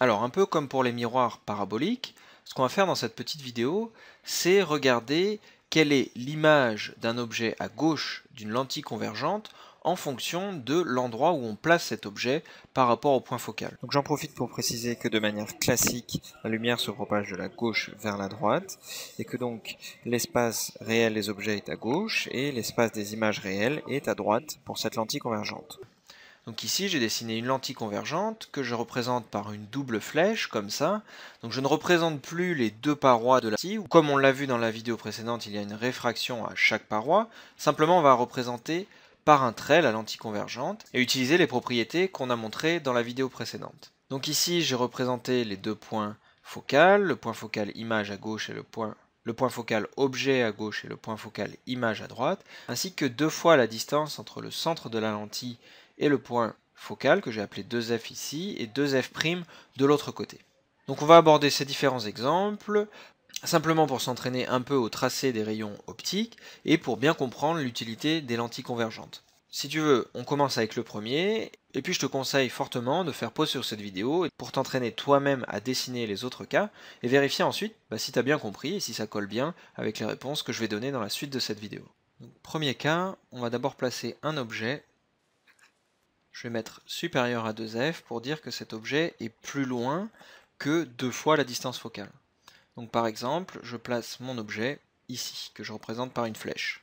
Alors un peu comme pour les miroirs paraboliques, ce qu'on va faire dans cette petite vidéo, c'est regarder quelle est l'image d'un objet à gauche d'une lentille convergente en fonction de l'endroit où on place cet objet par rapport au point focal. Donc j'en profite pour préciser que de manière classique, la lumière se propage de la gauche vers la droite, et que donc l'espace réel des objets est à gauche, et l'espace des images réelles est à droite pour cette lentille convergente. Donc ici, j'ai dessiné une lentille convergente que je représente par une double flèche, comme ça. Donc je ne représente plus les deux parois de la lentille. Comme on l'a vu dans la vidéo précédente, il y a une réfraction à chaque paroi. Simplement, on va représenter par un trait la lentille convergente et utiliser les propriétés qu'on a montrées dans la vidéo précédente. Donc ici, j'ai représenté les deux points focales, le point focal image à gauche et le point le point focal objet à gauche et le point focal image à droite, ainsi que deux fois la distance entre le centre de la lentille et le point focal que j'ai appelé 2f ici et 2f' de l'autre côté. Donc on va aborder ces différents exemples simplement pour s'entraîner un peu au tracé des rayons optiques et pour bien comprendre l'utilité des lentilles convergentes. Si tu veux, on commence avec le premier, et puis je te conseille fortement de faire pause sur cette vidéo pour t'entraîner toi-même à dessiner les autres cas et vérifier ensuite bah, si tu as bien compris et si ça colle bien avec les réponses que je vais donner dans la suite de cette vidéo. premier cas, on va d'abord placer un objet je vais mettre supérieur à 2f pour dire que cet objet est plus loin que deux fois la distance focale. Donc par exemple, je place mon objet ici, que je représente par une flèche.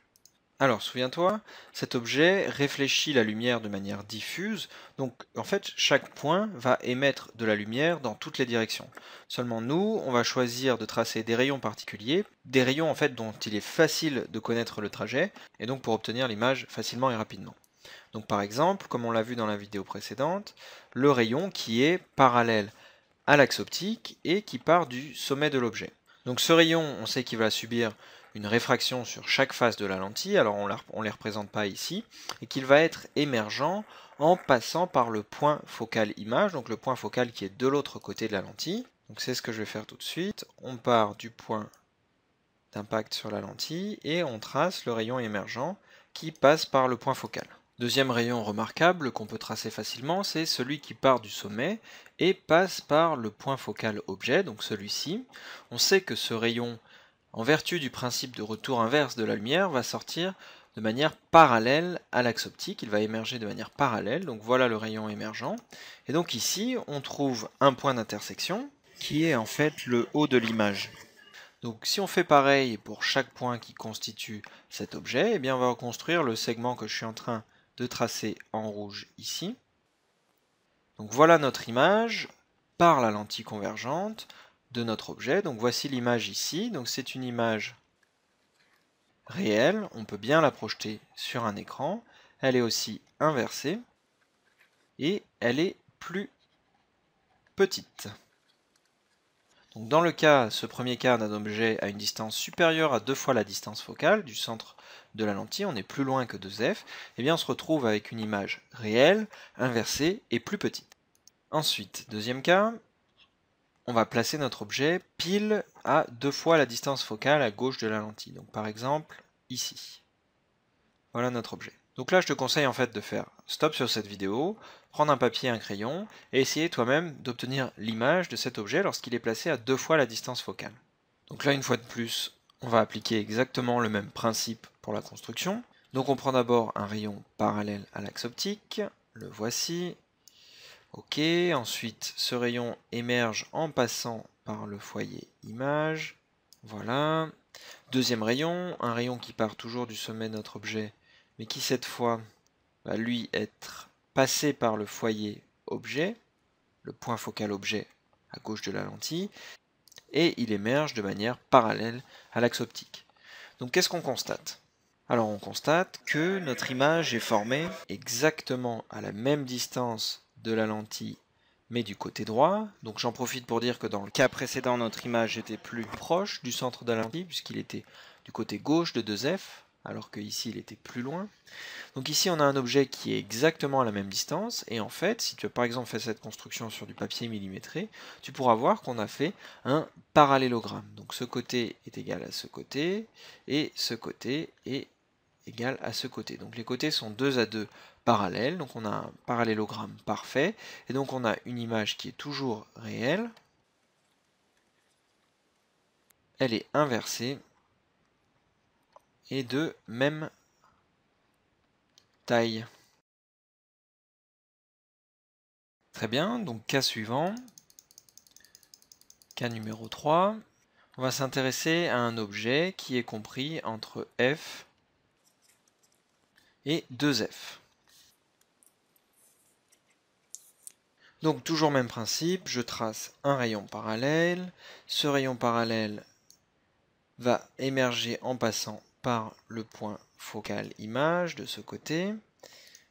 Alors souviens-toi, cet objet réfléchit la lumière de manière diffuse, donc en fait chaque point va émettre de la lumière dans toutes les directions. Seulement nous, on va choisir de tracer des rayons particuliers, des rayons en fait dont il est facile de connaître le trajet, et donc pour obtenir l'image facilement et rapidement. Donc par exemple, comme on l'a vu dans la vidéo précédente, le rayon qui est parallèle à l'axe optique et qui part du sommet de l'objet. Donc ce rayon, on sait qu'il va subir une réfraction sur chaque face de la lentille, alors on ne les représente pas ici, et qu'il va être émergent en passant par le point focal image, donc le point focal qui est de l'autre côté de la lentille. Donc c'est ce que je vais faire tout de suite. On part du point d'impact sur la lentille et on trace le rayon émergent qui passe par le point focal. Deuxième rayon remarquable qu'on peut tracer facilement, c'est celui qui part du sommet et passe par le point focal objet, donc celui-ci. On sait que ce rayon, en vertu du principe de retour inverse de la lumière, va sortir de manière parallèle à l'axe optique, il va émerger de manière parallèle, donc voilà le rayon émergent. Et donc ici, on trouve un point d'intersection qui est en fait le haut de l'image. Donc si on fait pareil pour chaque point qui constitue cet objet, eh bien on va reconstruire le segment que je suis en train de tracer en rouge ici. Donc voilà notre image par la lentille convergente de notre objet. Donc voici l'image ici. Donc c'est une image réelle. On peut bien la projeter sur un écran. Elle est aussi inversée et elle est plus petite. dans le cas, ce premier cas d'un objet à une distance supérieure à deux fois la distance focale du centre de la lentille, on est plus loin que 2f, et eh bien on se retrouve avec une image réelle, inversée et plus petite. Ensuite, deuxième cas, on va placer notre objet pile à deux fois la distance focale à gauche de la lentille. Donc par exemple, ici. Voilà notre objet. Donc là, je te conseille en fait de faire stop sur cette vidéo, prendre un papier et un crayon, et essayer toi-même d'obtenir l'image de cet objet lorsqu'il est placé à deux fois la distance focale. Donc là, une fois de plus, on va appliquer exactement le même principe pour la construction. Donc on prend d'abord un rayon parallèle à l'axe optique, le voici. Ok, ensuite ce rayon émerge en passant par le foyer image. Voilà. Deuxième rayon, un rayon qui part toujours du sommet de notre objet, mais qui cette fois va lui être passé par le foyer objet, le point focal objet à gauche de la lentille, et il émerge de manière parallèle à l'axe optique. Donc qu'est-ce qu'on constate Alors on constate que notre image est formée exactement à la même distance de la lentille mais du côté droit. Donc j'en profite pour dire que dans le cas précédent, notre image était plus proche du centre de la lentille puisqu'il était du côté gauche de 2f alors qu'ici il était plus loin. Donc ici on a un objet qui est exactement à la même distance, et en fait, si tu as par exemple fait cette construction sur du papier millimétré, tu pourras voir qu'on a fait un parallélogramme. Donc ce côté est égal à ce côté, et ce côté est égal à ce côté. Donc les côtés sont deux à deux parallèles, donc on a un parallélogramme parfait, et donc on a une image qui est toujours réelle, elle est inversée, et de même taille. Très bien, donc cas suivant, cas numéro 3, on va s'intéresser à un objet qui est compris entre f et 2f. Donc toujours même principe, je trace un rayon parallèle, ce rayon parallèle va émerger en passant par le point focal image de ce côté.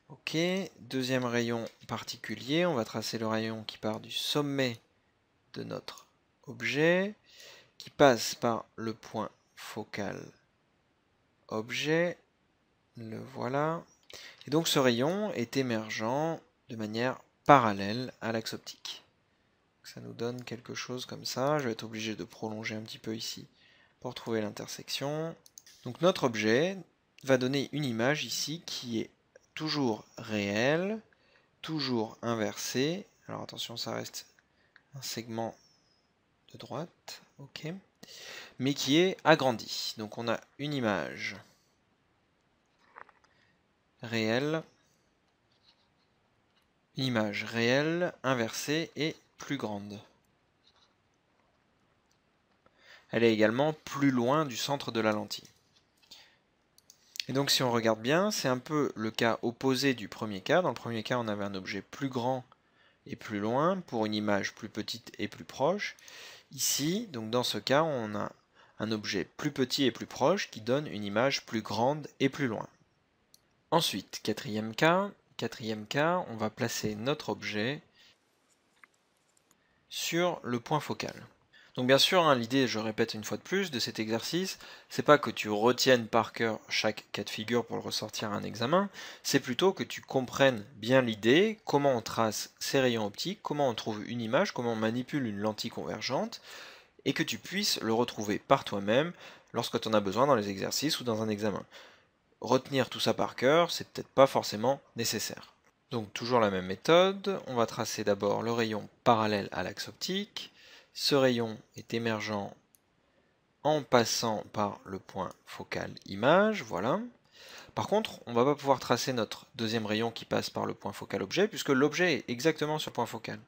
Ok, deuxième rayon particulier, on va tracer le rayon qui part du sommet de notre objet, qui passe par le point focal objet, le voilà. Et donc ce rayon est émergent de manière parallèle à l'axe optique. Ça nous donne quelque chose comme ça, je vais être obligé de prolonger un petit peu ici pour trouver l'intersection. Donc notre objet va donner une image ici qui est toujours réelle, toujours inversée. Alors attention, ça reste un segment de droite, ok, mais qui est agrandi. Donc on a une image réelle, une image réelle, inversée et plus grande. Elle est également plus loin du centre de la lentille. Et donc si on regarde bien, c'est un peu le cas opposé du premier cas. Dans le premier cas, on avait un objet plus grand et plus loin pour une image plus petite et plus proche. Ici, donc dans ce cas, on a un objet plus petit et plus proche qui donne une image plus grande et plus loin. Ensuite, quatrième cas, quatrième cas, on va placer notre objet sur le point focal. Donc bien sûr, hein, l'idée, je répète une fois de plus, de cet exercice, c'est pas que tu retiennes par cœur chaque cas de figure pour le ressortir à un examen, c'est plutôt que tu comprennes bien l'idée, comment on trace ces rayons optiques, comment on trouve une image, comment on manipule une lentille convergente, et que tu puisses le retrouver par toi-même lorsque tu en as besoin dans les exercices ou dans un examen. Retenir tout ça par cœur, c'est peut-être pas forcément nécessaire. Donc toujours la même méthode, on va tracer d'abord le rayon parallèle à l'axe optique, ce rayon est émergent en passant par le point focal image, voilà. Par contre, on ne va pas pouvoir tracer notre deuxième rayon qui passe par le point focal objet, puisque l'objet est exactement sur le point focal.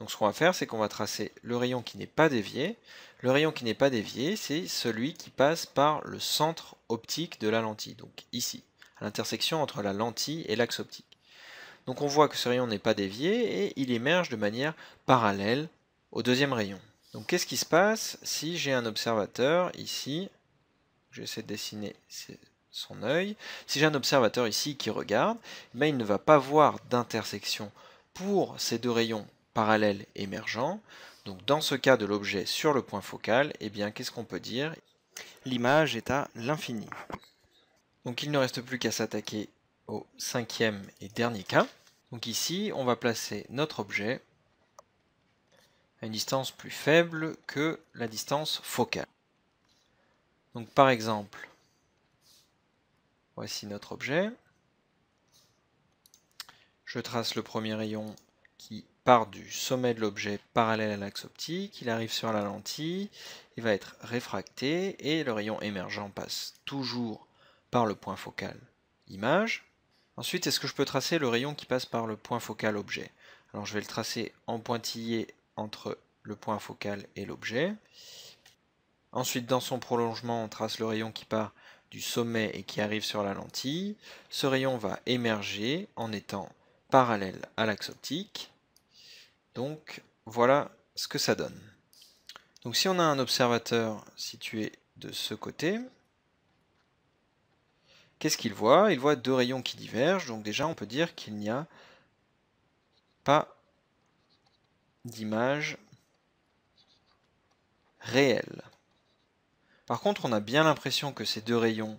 Donc ce qu'on va faire, c'est qu'on va tracer le rayon qui n'est pas dévié. Le rayon qui n'est pas dévié, c'est celui qui passe par le centre optique de la lentille, donc ici, à l'intersection entre la lentille et l'axe optique. Donc on voit que ce rayon n'est pas dévié et il émerge de manière parallèle au deuxième rayon. Donc qu'est-ce qui se passe si j'ai un observateur ici J'essaie de dessiner son œil. Si j'ai un observateur ici qui regarde, eh ben, il ne va pas voir d'intersection pour ces deux rayons parallèles émergents. Donc dans ce cas de l'objet sur le point focal, eh bien qu'est-ce qu'on peut dire L'image est à l'infini. Donc il ne reste plus qu'à s'attaquer au cinquième et dernier cas. Donc ici, on va placer notre objet à une distance plus faible que la distance focale. Donc par exemple, voici notre objet. Je trace le premier rayon qui part du sommet de l'objet parallèle à l'axe optique, il arrive sur la lentille, il va être réfracté et le rayon émergent passe toujours par le point focal image. Ensuite, est-ce que je peux tracer le rayon qui passe par le point focal objet Alors je vais le tracer en pointillé entre le point focal et l'objet. Ensuite, dans son prolongement, on trace le rayon qui part du sommet et qui arrive sur la lentille. Ce rayon va émerger en étant parallèle à l'axe optique. Donc voilà ce que ça donne. Donc si on a un observateur situé de ce côté, qu'est-ce qu'il voit Il voit deux rayons qui divergent, donc déjà on peut dire qu'il n'y a pas d'image réelle. Par contre, on a bien l'impression que ces deux rayons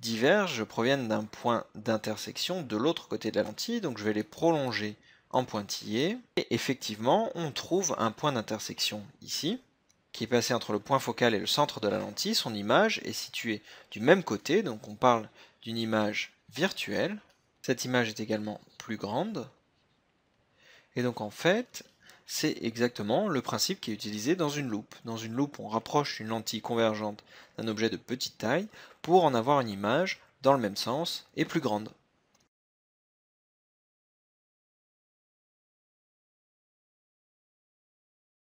divergent, proviennent d'un point d'intersection de l'autre côté de la lentille, donc je vais les prolonger en pointillé. Et effectivement, on trouve un point d'intersection ici, qui est passé entre le point focal et le centre de la lentille. Son image est située du même côté, donc on parle d'une image virtuelle. Cette image est également plus grande. Et donc en fait, c'est exactement le principe qui est utilisé dans une loupe. Dans une loupe, on rapproche une lentille convergente d'un objet de petite taille pour en avoir une image dans le même sens et plus grande.